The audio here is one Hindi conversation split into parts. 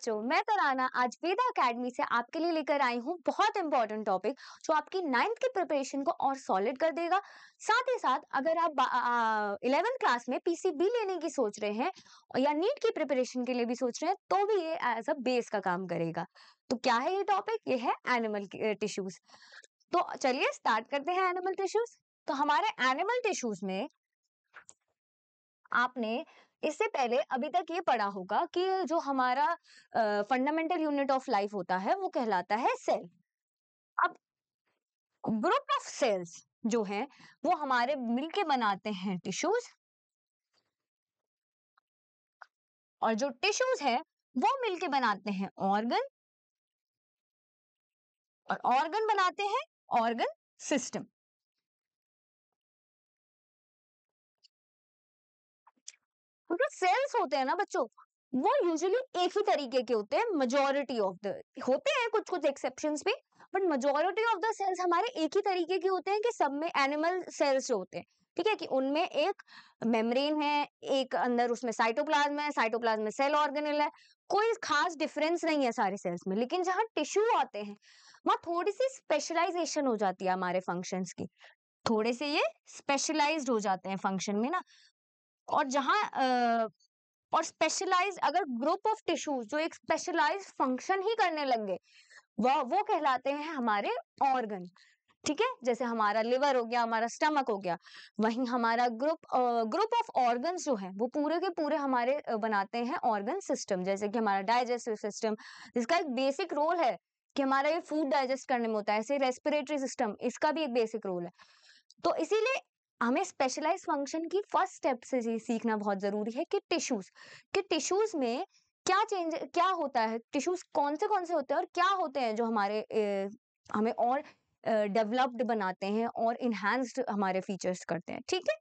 बच्चों मैं तराना आज वेदा एकेडमी से आपके लिए लेकर आई हूँ बहुत इंपॉर्टेंट टॉपिक जो आपकी नाइन्थ की प्रिपरेशन को और सॉलिड कर देगा साथ ही साथ अगर आप इलेवेंथ क्लास में पीसीबी लेने की सोच रहे हैं या नीट की प्रिपरेशन के लिए भी सोच रहे हैं तो भी ये एज अ बेस का काम करेगा तो क्या है ये टॉपिक ये है एनिमल टिश्यूज eh, तो चलिए स्टार्ट करते हैं एनिमल टिश्यूज तो हमारे एनिमल टिश्यूज में आपने इससे पहले अभी तक ये पढ़ा होगा कि जो हमारा फंडामेंटल यूनिट ऑफ लाइफ होता है वो कहलाता है सेल अब ग्रुप ऑफ सेल्स जो है वो हमारे मिलके बनाते हैं टिश्यूज और जो टिश्यूज है वो मिलके बनाते हैं ऑर्गन और ऑर्गन बनाते हैं ऑर्गन सिस्टम क्योंकि सेल्स होते हैं ना बच्चों वो यूजुअली एक ही तरीके के होते हैं मेजोरिटी ऑफ द होते हैं कुछ कुछ एक्सेप्शन भी but majority of the cells हमारे एक ही तरीके के होते हैं कि सब में एनिमल सेल्स जो होते हैं ठीक है कि उनमें एक मेम्ब्रेन है एक अंदर उसमें साइटोप्लाज्म है साइटोप्लाज्म में सेल ऑर्गेनेल है कोई खास डिफरेंस नहीं है सारे सेल्स में लेकिन जहां टिश्यू आते हैं वहां थोड़ी सी स्पेशलाइजेशन हो जाती है हमारे फंक्शंस की थोड़े से ये स्पेशलाइज्ड हो जाते हैं फंक्शन में ना और जहाँ और स्पेशलाइज अगर ग्रुप ऑफ टिश्यूज जो एक स्पेशलाइज फंक्शन ही करने लग गए वह वो कहलाते हैं हमारे ऑर्गन ठीक है जैसे हमारा लिवर हो गया हमारा स्टमक हो गया वहीं हमारा ग्रुप ग्रुप ऑफ ऑर्गन जो है वो पूरे के पूरे हमारे बनाते हैं ऑर्गन सिस्टम जैसे कि हमारा डाइजेस्टिव सिस्टम जिसका एक बेसिक रोल है कि हमारा ये फूड डाइजेस्ट करने में होता है ऐसे रेस्पिरेटरी सिस्टम इसका भी एक बेसिक रोल है तो इसीलिए हमें स्पेशलाइज फंक्शन की फर्स्ट स्टेप से सीखना बहुत ज़रूरी है कि टिश्यूज़ कि टिश्यूज़ में क्या चेंज क्या होता है टिश्यूज़ कौन से कौन से होते हैं और क्या होते हैं जो हमारे ए, हमें और डेवलप्ड बनाते हैं और इनहेंस्ड हमारे फीचर्स करते हैं ठीक है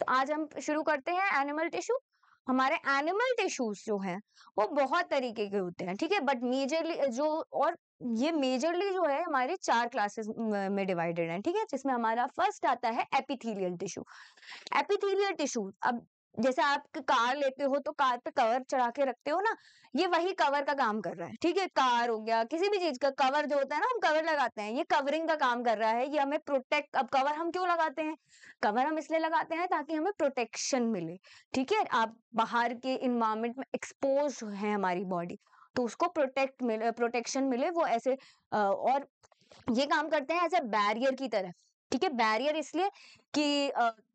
तो आज हम शुरू करते हैं एनिमल टिश्यू हमारे एनिमल टिश्यूज जो हैं वो बहुत तरीके के होते हैं ठीक है बट मेजरली जो और ये मेजरली जो है हमारे चार क्लासेस में डिवाइडेड है ठीक है जिसमें हमारा फर्स्ट आता है एपिथेलियल टिश्यू एपिथेलियल टिश्यू अब जैसे आप कार लेते हो तो कार पे कवर चढ़ा के रखते हो ना ये वही कवर का काम कर रहा है ठीक है कार हो गया किसी भी चीज का कवर जो होता है ना हम कवर लगाते हैं ये कवरिंग का काम कर रहा है ये हमें प्रोटेक्ट अब कवर हम क्यों लगाते हैं कवर हम इसलिए लगाते हैं ताकि हमें प्रोटेक्शन मिले ठीक है आप बाहर के इन्वायरमेंट में एक्सपोज है हमारी बॉडी तो उसको प्रोटेक्ट मिले प्रोटेक्शन मिले वो ऐसे और ये काम करते हैं ऐसे बैरियर की तरह ठीक है बैरियर इसलिए कि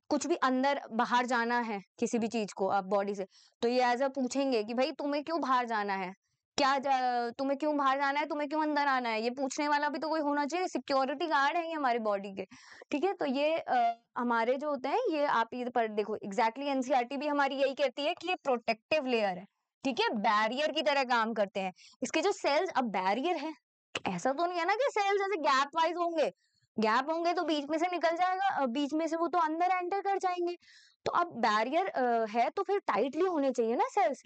कुछ भी अंदर बाहर जाना है किसी भी हाँ। चीज को आप बॉडी से तो ये एज अ पूछेंगे कि भाई तुम्हें क्यों बाहर जाना है क्या जा, तुम्हें क्यों बाहर जाना है तुम्हें क्यों अंदर आना है ये पूछने वाला भी तो कोई होना चाहिए सिक्योरिटी गार्ड है ये हमारे बॉडी के ठीक है तो ये आ, हमारे जो होते हैं ये आप ये पर देखो एग्जैक्टली एनसीआरटी e भी हमारी यही कहती है कि ये प्रोटेक्टिव लेयर है ठीक है बैरियर की तरह काम करते हैं इसके जो सेल्स अब बैरियर है ऐसा तो नहीं है ना कि सेल्स ऐसे गैप वाइज होंगे गैप होंगे तो बीच में से निकल जाएगा बीच में से वो तो अंदर एंटर कर जाएंगे तो अब बैरियर है तो फिर टाइटली होने चाहिए ना सेल्स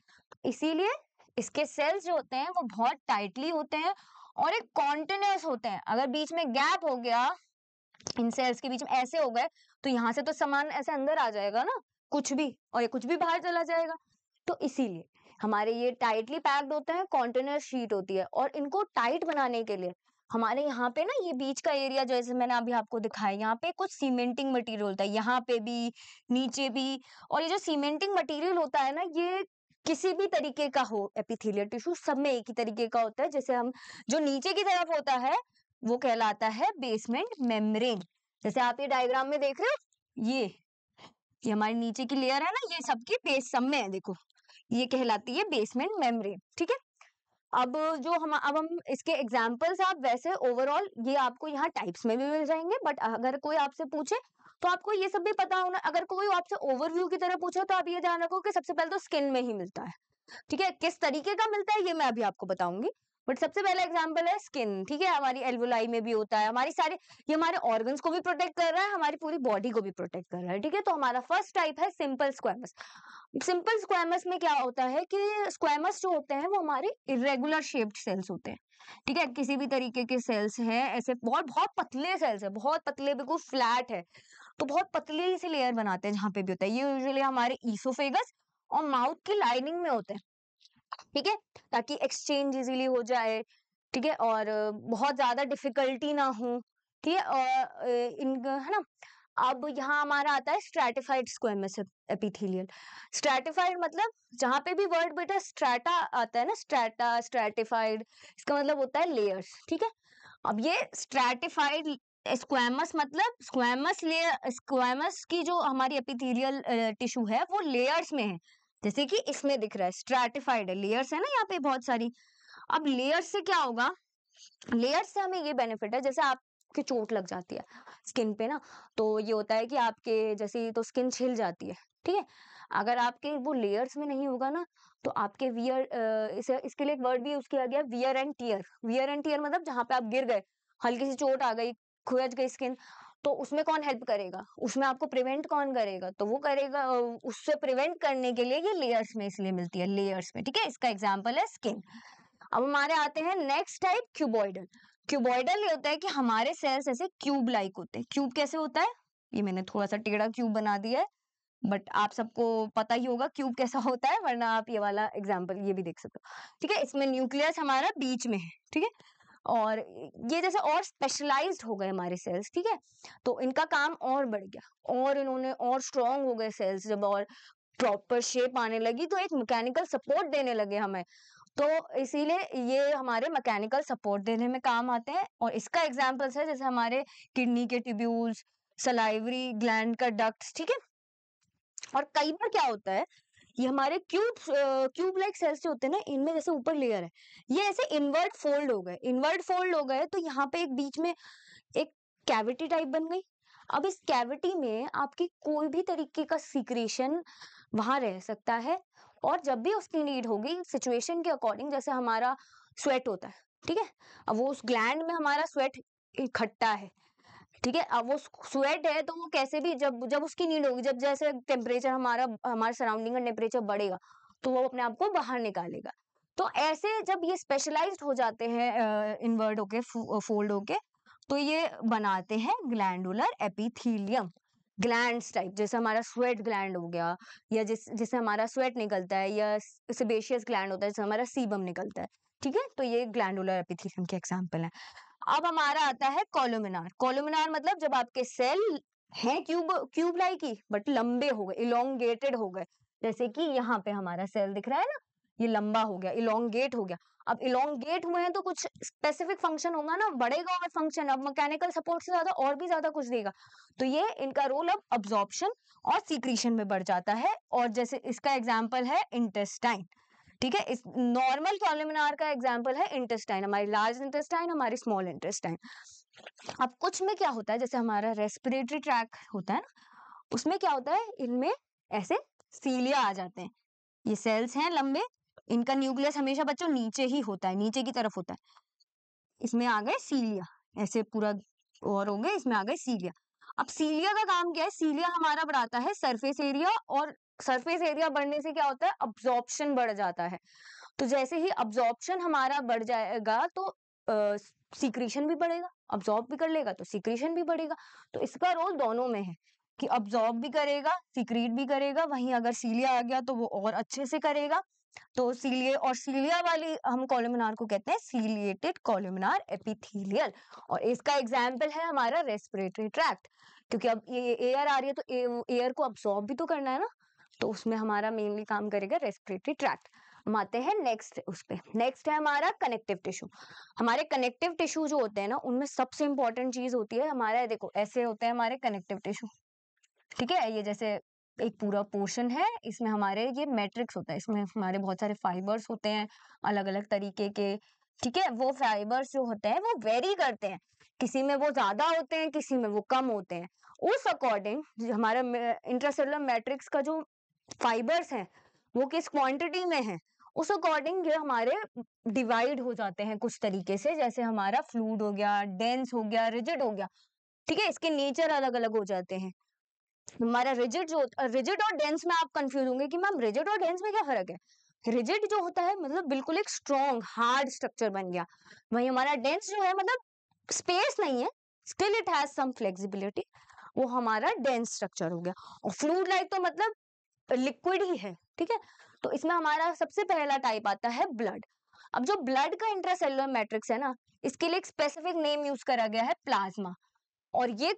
इसीलिए इसके सेल्स जो होते हैं वो बहुत टाइटली होते हैं और एक कॉन्टिन्यूस होते हैं अगर बीच में गैप हो गया इन सेल्स के बीच में ऐसे हो गए तो यहाँ से तो सामान ऐसे अंदर आ जाएगा ना कुछ भी और ये कुछ भी बाहर चला जाएगा तो इसीलिए हमारे ये टाइटली पैक्ड होते हैं कॉन्टिन्यूस शीट होती है और इनको टाइट बनाने के लिए हमारे यहाँ पे ना ये बीच का एरिया जैसे मैंने अभी आपको दिखाया यहाँ पे कुछ सीमेंटिंग मटेरियल होता है यहाँ पे भी नीचे भी और ये जो सीमेंटिंग मटेरियल होता है ना ये किसी भी तरीके का हो एपिथेलियल टिश्यू सब में एक ही तरीके का होता है जैसे हम जो नीचे की तरफ होता है वो कहलाता है बेसमेंट मेम्ब्रेन जैसे आप ये डायग्राम में देख रहे हो ये ये हमारे नीचे की लेयर है ना ये सबकी बेस सब में है देखो ये कहलाती है बेसमेंट मेम्ब्रेन ठीक है अब जो हम अब हम इसके एग्जाम्पल्स आप वैसे ओवरऑल ये आपको यहाँ टाइप्स में भी मिल जाएंगे बट अगर कोई आपसे पूछे तो आपको ये सब भी पता होना अगर कोई आपसे ओवरव्यू की तरह पूछे तो आप ये ध्यान रखो कि सबसे पहले तो स्किन में ही मिलता है ठीक है किस तरीके का मिलता है ये मैं अभी आपको बताऊंगी बट सबसे पहला एग्जाम्पल है स्किन ठीक है हमारी एल्वोलाई में भी होता है हमारी सारे ये हमारे ऑर्गन को भी प्रोटेक्ट कर रहा है हमारी पूरी बॉडी को भी प्रोटेक्ट कर रहा है ठीक है तो हमारा फर्स्ट टाइप है सिंपल स्क्वामस सिंपल स्क्वामस में क्या होता है कि स्क्वामस जो होते हैं वो हमारे इरेगुलर शेप्ड सेल्स होते हैं ठीक है किसी भी तरीके के सेल्स हैं ऐसे बहुत बहुत पतले सेल्स हैं बहुत पतले बिल्कुल फ्लैट है तो बहुत पतली सी लेयर बनाते हैं जहां पे भी होता है ये यूजुअली हमारे ईसोफेगस और माउथ की लाइनिंग में होते हैं ठीक है ताकि एक्सचेंज इजिली हो जाए ठीक है और बहुत ज्यादा डिफिकल्टी ना हो ठीक है और इनका है ना अब यहाँ हमारा आता है स्ट्रेटिफाइड स्क्वेमस एपिथेलियल स्ट्रेटिफाइड मतलब जहां पे भी वर्ड बेटा स्ट्रेटा आता है ना स्ट्रेटा स्ट्रेटिफाइड इसका मतलब होता है लेयर्स ठीक है अब ये स्ट्रेटिफाइड स्क्वेमस मतलब स्क्वेमस लेयर स्क्वेमस की जो हमारी एपिथेलियल टिश्यू है वो लेयर्स में है जैसे कि इसमें दिख रहा है स्ट्रेटिफाइड लेयर्स है ना यहाँ पे बहुत सारी अब लेयर्स से क्या होगा लेयर्स से हमें ये बेनिफिट है जैसे आप के चोट लग जाती है स्किन पे ना तो ये होता है कि आपके जैसे तो स्किन छिल जाती है ठीक है अगर आपके वो लेयर्स में नहीं होगा ना तो आपके वियर इसे इसके लिए एक वर्ड भी यूज किया गया wear and tear wear and tear मतलब जहाँ पे आप गिर गए हल्की सी चोट आ गई खुज गई स्किन तो उसमें कौन हेल्प करेगा उसमें आपको प्रिवेंट कौन करेगा तो वो करेगा उससे प्रिवेंट करने के लिए ये लेयर्स में इसलिए मिलती है लेयर्स में ठीक है इसका एग्जाम्पल है स्किन अब हमारे आते हैं नेक्स्ट टाइप क्यूबॉइडल क्यूबॉइडल ये होता है कि हमारे सेल्स ऐसे क्यूब लाइक होते हैं क्यूब कैसे होता है ये मैंने थोड़ा सा टेढ़ा क्यूब बना दिया है बट आप सबको पता ही होगा क्यूब कैसा होता है वरना आप ये वाला एग्जाम्पल ये भी देख सकते हो ठीक है इसमें न्यूक्लियस हमारा बीच में है ठीक है और ये जैसे और स्पेशलाइज हो गए हमारे सेल्स ठीक है तो इनका काम और बढ़ गया और इन्होंने और स्ट्रॉन्ग हो गए सेल्स जब और प्रॉपर शेप आने लगी तो एक मैकेनिकल सपोर्ट देने लगे हमें तो इसीलिए ये हमारे मैकेनिकल सपोर्ट देने में काम आते हैं और इसका एग्जाम्पल्स है जैसे हमारे किडनी के ट्यूब्यूल्स सलाइवरी ग्लैंड का डक्ट ठीक है और कई बार क्या होता है ये हमारे क्यूब क्यूब लाइक सेल्स जो होते हैं ना इनमें जैसे ऊपर लेयर है ये ऐसे इनवर्ट फोल्ड हो गए इनवर्ट फोल्ड हो गए तो यहाँ पे एक बीच में एक कैविटी टाइप बन गई अब इस कैविटी में आपकी कोई भी तरीके का सिक्रेशन वहां रह सकता है और जब भी उसकी नीड होगी सिचुएशन के अकॉर्डिंग जैसे हमारा स्वेट होता है ठीक है अब वो उस ग्लैंड में हमारा स्वेट इकट्ठा है ठीक है अब वो स्वेट है तो वो कैसे भी जब जब उसकी नीड होगी जब जैसे टेम्परेचर हमारा हमारे सराउंडिंग का टेम्परेचर बढ़ेगा तो वो अपने आप को बाहर निकालेगा तो ऐसे जब ये स्पेशलाइज हो जाते हैं इन्वर्ट होके फोल्ड होके तो ये बनाते हैं ग्लैंडुलर एपिथीलियम ग्लैंड टाइप जैसे हमारा स्वेट ग्लैंड हो गया या जिस जिससे हमारा स्वेट निकलता है या सिबेशियस ग्लैंड होता है जिससे हमारा सीबम निकलता है ठीक है तो ये ग्लैंडुलर एपिथीलियम के एग्जाम्पल है अब हमारा आता है कॉलोमिनार कॉलोमिनार मतलब जब आपके सेल है क्यूब क्यूब लाइक ही बट लंबे हो गए इलोंगेटेड हो गए जैसे कि यहाँ पे हमारा सेल दिख रहा है ना ये लंबा हो गया इलोंगेट हो गया अब इलोंगेट हुए हैं तो कुछ स्पेसिफिक फंक्शन होगा ना बढ़ेगा और फंक्शन अब मैकेनिकल सपोर्ट से ज्यादा और भी ज्यादा कुछ देगा तो ये इनका रोल अब अब्जॉर्प्शन और सीक्रीशन में बढ़ जाता है और जैसे इसका एग्जाम्पल है इंटेस्टाइन ठीक है इस नॉर्मल कॉलिमिनार का एग्जाम्पल है इंटेस्टाइन हमारी लार्ज इंटेस्टाइन हमारी स्मॉल इंटेस्टाइन अब कुछ में क्या होता है जैसे हमारा रेस्पिरेटरी ट्रैक होता है ना उसमें क्या होता है इनमें ऐसे सीलिया आ जाते हैं ये सेल्स हैं लंबे इनका न्यूक्लियस हमेशा बच्चों नीचे ही होता है नीचे की तरफ होता है इसमें आ गए सीलिया ऐसे पूरा और हो गए इसमें आ गए सीलिया अब सीलिया का काम क्या है सीलिया हमारा बढ़ाता है सरफेस एरिया और सरफेस एरिया बढ़ने से क्या होता है अब्जॉर्प्शन बढ़ जाता है तो जैसे ही अब्जॉर्प्शन हमारा बढ़ जाएगा तो सीक्रीशन भी बढ़ेगा अब्जॉर्ब भी कर लेगा तो सीक्रीशन भी बढ़ेगा तो इसका रोल दोनों में है कि ऑब्जॉर्ब भी करेगा सिक्रीट भी करेगा वहीं अगर सीलिया आ गया तो वो और अच्छे से करेगा तो सीलिए और सीलिया वाली हम कॉलमिनार को कहते हैं सीलिएटेड कॉलमिनार एपिथीलियल और इसका एग्जाम्पल है हमारा रेस्पिरेटरी ट्रैक्ट क्योंकि अब ये एयर आ रही है तो एयर को अब्सॉर्ब भी तो करना है ना तो उसमें हमारा मेनली काम करेगा रेस्पिरेटरी ट्रैक्ट हम आते हैं नेक्स्ट उस पर नेक्स्ट है हमारा कनेक्टिव टिश्यू हमारे कनेक्टिव टिश्यू जो होते हैं ना उनमें सबसे इंपॉर्टेंट चीज होती है हमारा देखो ऐसे होते हैं हमारे कनेक्टिव टिश्यू ठीक है ये जैसे एक पूरा पोर्शन है इसमें हमारे ये मैट्रिक्स होता है इसमें हमारे बहुत सारे फाइबर्स होते हैं अलग अलग तरीके के ठीक है वो फाइबर्स जो होते हैं वो वेरी करते हैं किसी में वो ज्यादा होते हैं किसी में वो कम होते हैं उस अकॉर्डिंग हमारा इंट्रासेलुलर मैट्रिक्स का जो फाइबर्स हैं वो किस क्वांटिटी में है उस अकॉर्डिंग ये हमारे डिवाइड हो जाते हैं कुछ तरीके से जैसे हमारा फ्लूड हो गया डेंस हो गया रिजिड हो गया ठीक है इसके नेचर अलग अलग हो जाते हैं हमारा रिजिड जो रिजिड और डेंस में आप कंफ्यूज होंगे कि मैम रिजिड और डेंस में क्या फर्क है रिजिड जो होता है मतलब बिल्कुल एक स्ट्रॉन्ग हार्ड स्ट्रक्चर बन गया वही हमारा डेंस जो है मतलब स्पेस नहीं है still it has some flexibility वो हमारा डेंस स्ट्रक्चर हो गया और फ्लूड लाइक तो मतलब लिक्विड ही है ठीक है तो इसमें हमारा सबसे पहला टाइप आता है ब्लड अब जो ब्लड का इंट्रासेलुलर मैट्रिक्स है ना इसके लिए एक स्पेसिफिक नेम यूज करा गया है प्लाज्मा और ये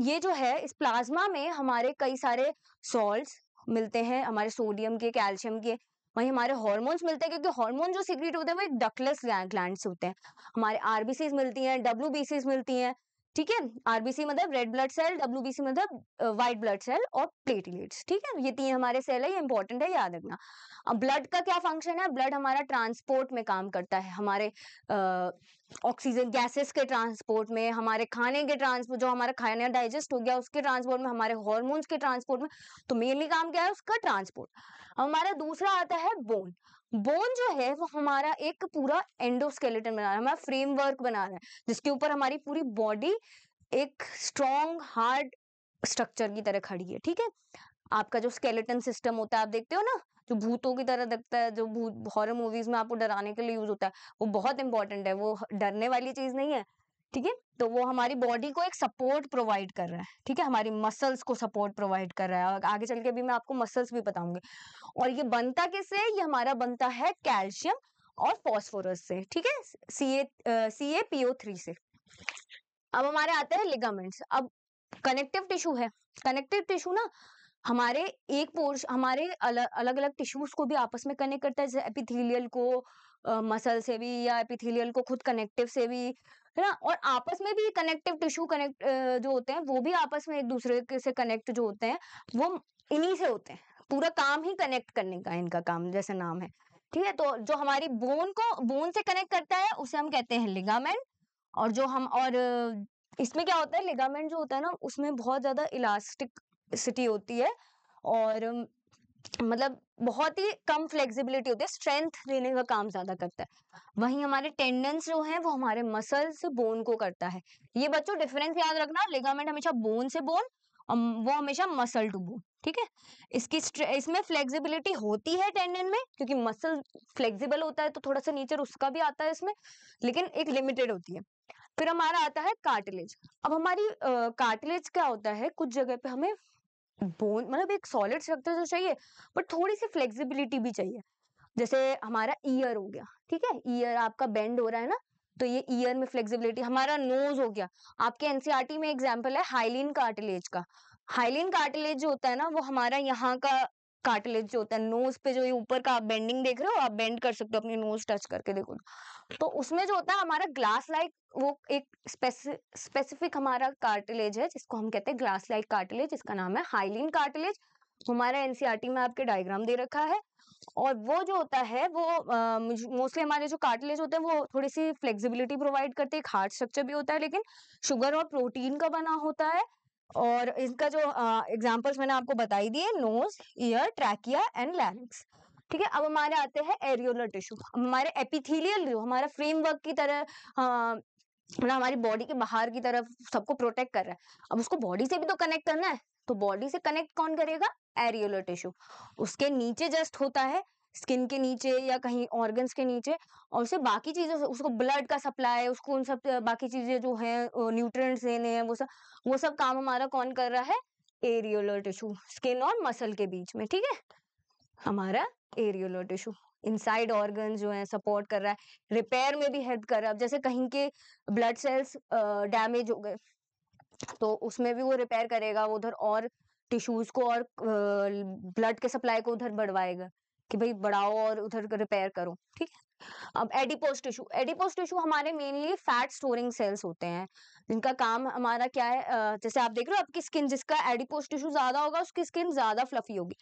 ये जो है इस प्लाज्मा में हमारे कई सारे सॉल्ट मिलते हैं हमारे सोडियम के कैल्शियम के वही हमारे हॉर्मोन्स मिलते हैं क्योंकि हॉर्मोन जो सीक्रेट होते हैं वो एक डकलेस ग्लैंड होते हैं हमारे आरबीसीज मिलती हैं डब्ल्यू मिलती हैं ठीक है आरबीसी मतलब रेड ब्लड सेल डब्ल्यूबीसी मतलब व्हाइट ब्लड सेल और प्लेटलेट्स ठीक है ये तीन हमारे सेल है ये इंपॉर्टेंट है याद रखना अब ब्लड का क्या फंक्शन है ब्लड हमारा ट्रांसपोर्ट में काम करता है हमारे ऑक्सीजन गैसेस के ट्रांसपोर्ट में हमारे खाने के ट्रांसपोर्ट जो हमारा खाना डाइजेस्ट हो गया उसके ट्रांसपोर्ट में हमारे हॉर्मोन्स के ट्रांसपोर्ट में तो मेनली काम क्या है उसका ट्रांसपोर्ट हमारा दूसरा आता है बोन बोन जो है वो हमारा एक पूरा एंडोस्केलेटन बना रहा है हमारा फ्रेमवर्क बना रहा है जिसके ऊपर हमारी पूरी बॉडी एक स्ट्रॉन्ग हार्ड स्ट्रक्चर की तरह खड़ी है ठीक है आपका जो स्केलेटन सिस्टम होता है आप देखते हो ना जो भूतों की तरह दिखता है जो भूत हॉरर मूवीज में आपको डराने के लिए यूज होता है वो बहुत इंपॉर्टेंट है वो डरने वाली चीज नहीं है ठीक है तो वो हमारी बॉडी को एक सपोर्ट प्रोवाइड कर रहा है ठीक है हमारी मसल्स को सपोर्ट प्रोवाइड कर रहा है और आगे चल के भी मैं आपको मसल्स भी बताऊंगी और ये बनता किससे ये हमारा बनता है कैल्शियम और फॉस्फोरस से ठीक है सी ए सी ए पीओ थ्री से अब हमारे आते हैं लिगामेंट्स अब कनेक्टिव टिश्यू है कनेक्टिव टिश्यू ना हमारे एक पोर्स हमारे अलग अलग, अलग टिश्यूज को भी आपस में कनेक्ट करता है जैसे एपिथेलियल को मसल से भी या एपिथेलियल को खुद कनेक्टिव से भी है ना और आपस में भी कनेक्टिव टिश्यू कनेक्ट जो होते हैं वो भी आपस में एक दूसरे के से कनेक्ट जो होते हैं वो इन्हीं से होते हैं पूरा काम ही कनेक्ट करने का इनका काम जैसे नाम है ठीक है तो जो हमारी बोन को बोन से कनेक्ट करता है उसे हम कहते हैं लिगामेंट और जो हम और इसमें क्या होता है लिगामेंट जो होता है ना उसमें बहुत ज्यादा इलास्टिक सिटी होती है और मतलब बहुत ही कम फ्लेक्सिबिलिटी होती है स्ट्रेंथ लेने का काम ज्यादा करता है वहीं हमारे टेंडेंस जो है वो हमारे मसल्स बोन को करता है ये बच्चों डिफरेंस याद रखना लेगामेंट हमेशा बोन से बोन वो हमेशा मसल टू बोन ठीक है इसकी इसमें फ्लेक्सिबिलिटी होती है टेंडन में क्योंकि मसल फ्लेक्सिबल होता है तो थोड़ा सा नेचर उसका भी आता है इसमें लेकिन एक लिमिटेड होती है फिर हमारा आता है कार्टिलेज अब हमारी कार्टिलेज क्या होता है कुछ जगह पे हमें बोन मतलब एक सॉलिड स्ट्रक्चर तो चाहिए बट थोड़ी सी फ्लेक्सिबिलिटी भी चाहिए जैसे हमारा ईयर हो गया ठीक है ईयर आपका बेंड हो रहा है ना तो ये ईयर में फ्लेक्सिबिलिटी हमारा नोज हो गया आपके एनसीआरटी e में एग्जाम्पल है हाइलिन कार्टिलेज का हाइलिन कार्टिलेज जो होता है ना वो हमारा यहाँ का कार्टिलेज जो होता है नोज पे जो ये ऊपर का आप बेंडिंग देख रहे हो आप बेंड कर सकते हो अपनी नोज टच करके देखो तो उसमें जो होता है हमारा ग्लास लाइक वो एक स्पेसिफिक हमारा कार्टिलेज है जिसको हम कहते हैं ग्लास लाइक कार्टिलेज जिसका नाम है हाइलिन कार्टिलेज हमारा एनसीआरटी e में आपके डायग्राम दे रखा है और वो जो होता है वो मोस्टली हमारे जो कार्टिलेज होते हैं वो थोड़ी सी फ्लेक्सिबिलिटी प्रोवाइड करते हैं एक हार्ड स्ट्रक्चर भी होता है लेकिन शुगर और प्रोटीन का बना होता है और इसका जो एग्जाम्पल्स मैंने आपको बताई दिए nose ear trachea and larynx ठीक है अब हमारे आते हैं एरियोलर टिश्यू हमारे एपिथीलियल जो हमारा फ्रेमवर्क की तरह ना हमारी बॉडी के बाहर की तरफ सबको प्रोटेक्ट कर रहा है अब उसको बॉडी से भी तो कनेक्ट करना है तो बॉडी से कनेक्ट कौन करेगा एरियोलर टिश्यू उसके नीचे जस्ट होता है स्किन के नीचे या कहीं ऑर्गन्स के नीचे और उसे बाकी चीज़ें उसको ब्लड का सप्लाई उसको उन सब बाकी चीज़ें जो हैं न्यूट्रिएंट्स देने हैं वो सब वो सब काम हमारा कौन कर रहा है एरियोलर टिश्यू स्किन और मसल के बीच में ठीक है हमारा एरियोलर टिश्यू इनसाइड ऑर्गन जो है सपोर्ट कर रहा है रिपेयर में भी हेल्प कर रहा है अब जैसे कहीं के ब्लड सेल्स डैमेज हो गए तो उसमें भी वो रिपेयर करेगा उधर और टिश्यूज को और ब्लड के सप्लाई को उधर बढ़वाएगा कि भाई बढ़ाओ और उधर रिपेयर करो ठीक है अब एडिपोज टिश्यू एडिपोज टिश्यू हमारे मेनली फैट स्टोरिंग सेल्स होते हैं जिनका काम हमारा क्या है जैसे आप देख रहे हो आपकी स्किन जिसका एडिपोज टिश्यू ज्यादा होगा उसकी स्किन ज्यादा फ्लफी होगी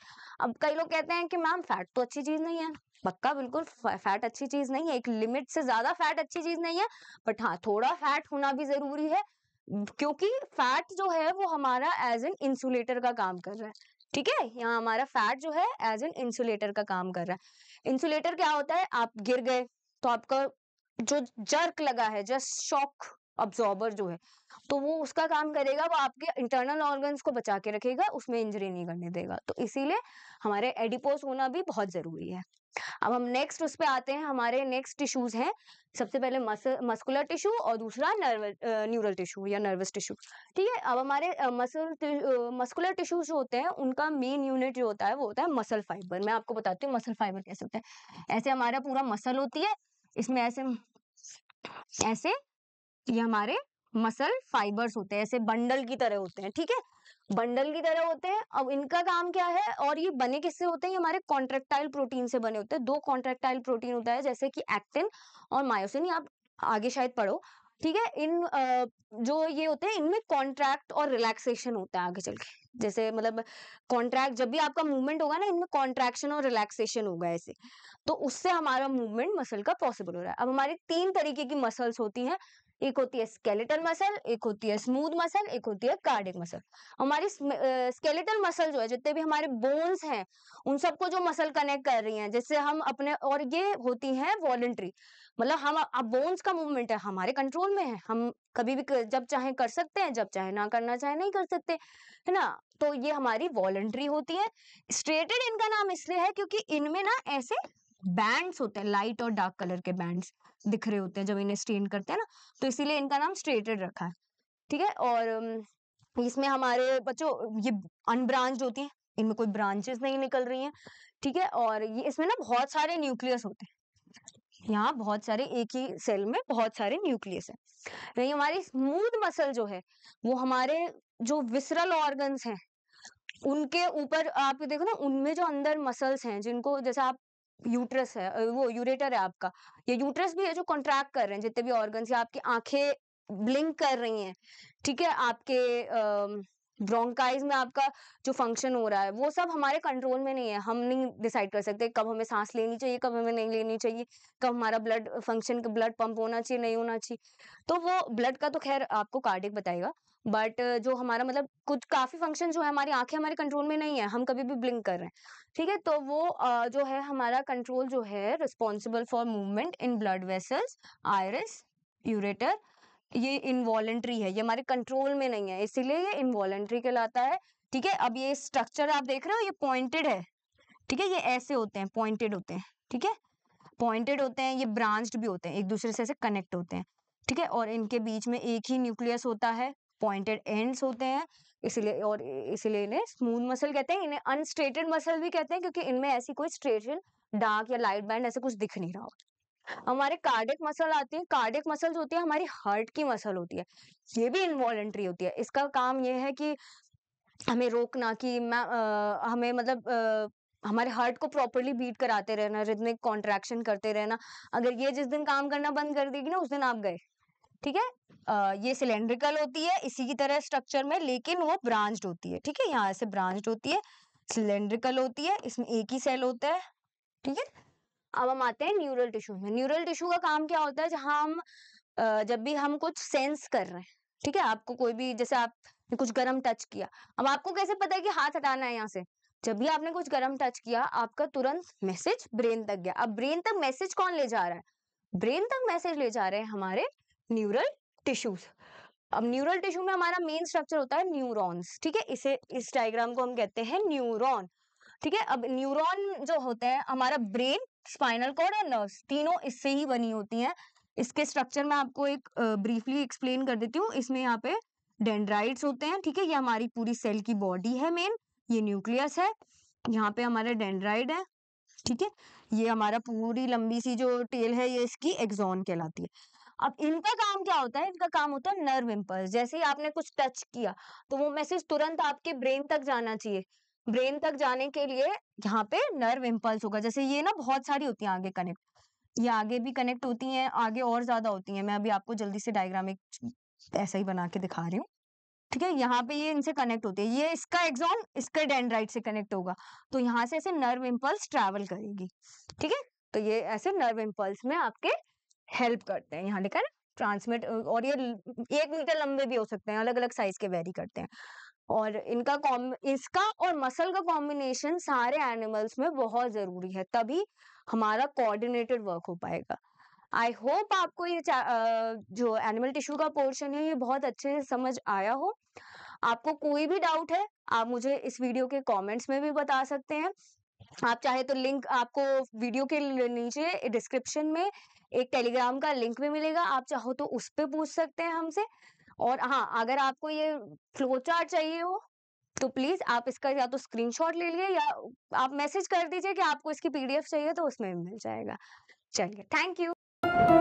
अब कई लोग कहते हैं कि मैम फैट तो अच्छी चीज नहीं है पक्का बिल्कुल फैट अच्छी चीज नहीं है एक लिमिट से ज्यादा फैट अच्छी चीज नहीं है बट हाँ थोड़ा फैट होना भी जरूरी है क्योंकि फैट जो है वो हमारा एज एन इंसुलेटर का काम कर रहा है ठीक है यहाँ हमारा फैट जो है एज एन इंसुलेटर का काम कर रहा है इंसुलेटर क्या होता है आप गिर गए तो आपका जो जर्क लगा है जस्ट शॉक ऑब्जॉर्बर जो है तो वो उसका काम करेगा वो आपके इंटरनल ऑर्गन्स को बचा के रखेगा उसमें इंजरी नहीं करने देगा तो इसीलिए हमारे एडिपोज होना भी बहुत जरूरी है अब हम नेक्स्ट उस पर आते हैं हमारे नेक्स्ट टिश्यूज हैं सबसे पहले मस मस्कुलर टिश्यू और दूसरा नर्व न्यूरल टिश्यू या नर्वस टिश्यू ठीक है अब हमारे मसल मस्कुलर टिश्यूज जो होते हैं उनका मेन यूनिट जो होता है वो होता है मसल फाइबर मैं आपको बताती हूँ मसल फाइबर कैसे होता है ऐसे हमारा पूरा मसल होती है इसमें ऐसे ऐसे ये हमारे मसल फाइबर्स होते हैं ऐसे बंडल की तरह होते हैं ठीक है बंडल की तरह होते हैं अब इनका काम क्या है और ये बने किससे होते हैं ये हमारे कॉन्ट्रेक्टाइल प्रोटीन से बने होते हैं दो कॉन्ट्रेक्टाइल प्रोटीन होता है जैसे कि एक्टिन और मायोसिन आप आगे शायद पढ़ो ठीक है इन जो ये होते हैं इनमें कॉन्ट्रैक्ट और रिलैक्सेशन होता है आगे चल के जैसे मतलब कॉन्ट्रैक्ट जब भी आपका मूवमेंट होगा ना इनमें कॉन्ट्रैक्शन और रिलैक्सेशन होगा ऐसे तो उससे हमारा मूवमेंट मसल का पॉसिबल हो रहा है अब हमारी तीन तरीके की मसल्स होती हैं एक होती है स्केलेटल मसल एक होती है स्मूथ मसल एक होती है कार्डिक मसल हमारी स्केलेटल मसल जो है जितने भी हमारे बोन्स हैं उन सबको जो मसल कनेक्ट कर रही हैं जिससे हम अपने और ये होती हैं वॉलेंट्री मतलब हम अब बोन्स का मूवमेंट है हमारे कंट्रोल में है हम कभी भी जब चाहे कर सकते हैं जब चाहे ना करना चाहे नहीं कर सकते है ना तो ये हमारी वॉलेंट्री होती है स्ट्रेटेड इनका नाम इसलिए है क्योंकि इनमें ना ऐसे बैंड्स होते हैं लाइट और डार्क कलर के बैंड्स दिख रहे होते हैं जब इन्हें स्ट्रेन करते हैं ना तो इसीलिए इनका नाम स्ट्रेटेड रखा है ठीक है और इसमें हमारे बच्चों ये अनब्रांच होती है इनमें कोई ब्रांचेस नहीं निकल रही है ठीक है और ये इसमें ना बहुत सारे न्यूक्लियस होते हैं यहाँ बहुत सारे एक ही सेल में बहुत सारे न्यूक्लियस है रही हमारी स्मूथ मसल जो है वो हमारे जो विसरल ऑर्गन्स हैं उनके ऊपर आप देखो ना उनमें जो अंदर मसल्स हैं जिनको जैसे आप यूट्रस है वो यूरेटर है आपका ये यूट्रस भी है जो कॉन्ट्रैक्ट कर रहे हैं जितने भी ऑर्गन है आपकी आंखें ब्लिंक कर रही हैं ठीक है आपके ब्रोंकाइज में आपका जो फंक्शन हो रहा है वो सब हमारे कंट्रोल में नहीं है हम नहीं डिसाइड कर सकते कब हमें सांस लेनी चाहिए कब हमें नहीं लेनी चाहिए कब हमारा ब्लड फंक्शन ब्लड पंप होना चाहिए नहीं होना चाहिए तो वो ब्लड का तो खैर आपको कार्डिक बताएगा बट जो हमारा मतलब कुछ काफ़ी फंक्शन जो है हमारी आंखें हमारे कंट्रोल में नहीं है हम कभी भी ब्लिंक कर रहे हैं ठीक है तो वो जो है हमारा कंट्रोल जो है responsible for movement in blood vessels iris ureter ये इनवॉलेंट्री है ये हमारे कंट्रोल में नहीं है इसीलिए ये इनवॉलेंट्री कहलाता है ठीक है अब ये स्ट्रक्चर आप देख रहे हो ये पॉइंटेड है ठीक है ये ऐसे होते हैं पॉइंटेड होते हैं ठीक है पॉइंटेड होते हैं ये ब्रांच्ड भी होते हैं एक दूसरे से ऐसे कनेक्ट होते हैं ठीक है और इनके बीच में एक ही न्यूक्लियस होता है पॉइंटेड एंड्स होते हैं इसलिए और इसलिए इन्हें स्मूथ मसल कहते हैं इन्हें अनस्ट्रेटेड मसल भी कहते हैं क्योंकि इनमें ऐसी कोई स्ट्रेटन डार्क या लाइट बैंड ऐसे कुछ दिख नहीं रहा होता हमारे कार्डिक मसल आते हैं कार्डिक मसल होती है हमारी हार्ट की मसल होती है ये भी इनवॉलेंट्री होती है इसका काम ये है कि हमें रोकना कि मैं आ, हमें मतलब आ, हमारे हार्ट को प्रॉपरली बीट कराते रहना रिदमिक कॉन्ट्रैक्शन करते रहना अगर ये जिस दिन काम करना बंद कर देगी ना उस दिन आप गए ठीक है आ, ये सिलेंड्रिकल होती है इसी की तरह स्ट्रक्चर में लेकिन वो ब्रांच्ड होती है ठीक है यहाँ से ब्रांच्ड होती है सिलेंड्रिकल होती है इसमें एक ही सेल होता है ठीक है अब हम आते हैं न्यूरल टिश्यू में न्यूरल टिश्यू का काम क्या होता है जहां हम जब भी हम कुछ सेंस कर रहे हैं ठीक है आपको कोई भी जैसे आप कुछ गर्म टच किया अब आपको कैसे पता है कि हाथ हटाना है यहाँ से जब भी आपने कुछ गर्म टच किया आपका तुरंत मैसेज ब्रेन तक गया अब ब्रेन तक मैसेज कौन ले जा रहा है ब्रेन तक मैसेज ले जा रहे हैं हमारे न्यूरल टिश्यूज अब न्यूरल टिश्यू में हमारा मेन स्ट्रक्चर होता है न्यूरॉन्स ठीक है इसे इस डायग्राम को हम कहते हैं न्यूरॉन ठीक है अब न्यूरॉन जो होते हैं हमारा ब्रेन स्पाइनल कॉर्ड और नर्व्स तीनों इससे ही बनी होती हैं इसके स्ट्रक्चर में आपको एक ब्रीफली एक्सप्लेन कर देती हूँ इसमें यहाँ पे डेंड्राइट्स होते हैं ठीक है ये हमारी पूरी सेल की बॉडी है मेन ये न्यूक्लियस है यहाँ पे हमारा डेंड्राइड है ठीक है ये हमारा पूरी लंबी सी जो टेल है ये इसकी एक्सॉन कहलाती है अब इनका काम क्या होता है इनका काम होता है नर्व इम्पल्स जैसे ही आपने कुछ टच किया तो वो मैसेज तुरंत आपके ब्रेन तक जाना चाहिए ब्रेन तक जाने के लिए यहाँ पे नर्व इम्पल्स होगा जैसे ये ना बहुत सारी होती है आगे कनेक्ट ये आगे भी कनेक्ट होती हैं आगे और ज्यादा होती हैं मैं अभी आपको जल्दी से डायग्राम एक ऐसा ही बना के दिखा रही हूँ ठीक है यहाँ पे ये इनसे कनेक्ट होती है ये इसका एग्जॉन इसका डेंड्राइट से कनेक्ट होगा तो यहाँ से ऐसे नर्व इम्पल्स ट्रैवल करेगी ठीक है तो ये ऐसे नर्व इम्पल्स में आपके हेल्प करते हैं यहाँ लिखा है ट्रांसमिट और ये एक मीटर लंबे भी हो सकते हैं अलग अलग साइज के वेरी करते हैं और इनका कॉम इसका और मसल का कॉम्बिनेशन सारे एनिमल्स में बहुत जरूरी है तभी हमारा कोऑर्डिनेटेड वर्क हो पाएगा आई होप आपको ये जो एनिमल टिश्यू का पोर्शन है ये बहुत अच्छे से समझ आया हो आपको कोई भी डाउट है आप मुझे इस वीडियो के कमेंट्स में भी बता सकते हैं आप चाहे तो लिंक आपको वीडियो के नीचे डिस्क्रिप्शन में एक टेलीग्राम का लिंक भी मिलेगा आप चाहो तो उस पर पूछ सकते हैं हमसे और हाँ अगर आपको ये फ्लो चार्ट चाहिए हो तो प्लीज आप इसका या तो स्क्रीनशॉट ले लिए या आप मैसेज कर दीजिए कि आपको इसकी पीडीएफ चाहिए तो उसमें भी मिल जाएगा चलिए थैंक यू